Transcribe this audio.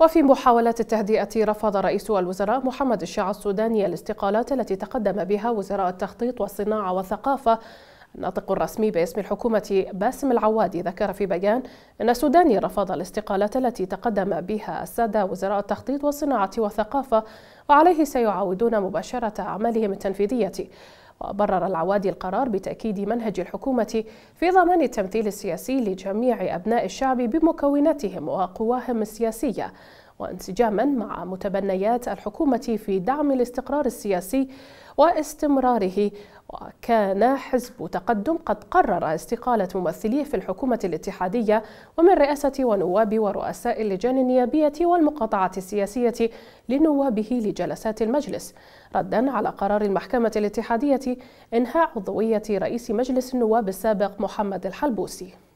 وفي محاولة التهدئة رفض رئيس الوزراء محمد الشيع السوداني الاستقالات التي تقدم بها وزراء التخطيط والصناعة والثقافة الناطق الرسمي باسم الحكومة باسم العوادي ذكر في بيان أن السوداني رفض الاستقالات التي تقدم بها السادة وزراء التخطيط والصناعة والثقافة وعليه سيعاودون مباشرة أعمالهم التنفيذية وبرر العوادي القرار بتأكيد منهج الحكومة في ضمان التمثيل السياسي لجميع أبناء الشعب بمكوناتهم وقواهم السياسية وانسجاما مع متبنيات الحكومة في دعم الاستقرار السياسي واستمراره وكان حزب تقدم قد قرر استقالة ممثليه في الحكومة الاتحادية ومن رئاسة ونواب ورؤساء اللجان النيابية والمقاطعة السياسية لنوابه لجلسات المجلس ردا على قرار المحكمة الاتحادية إنهاء عضوية رئيس مجلس النواب السابق محمد الحلبوسي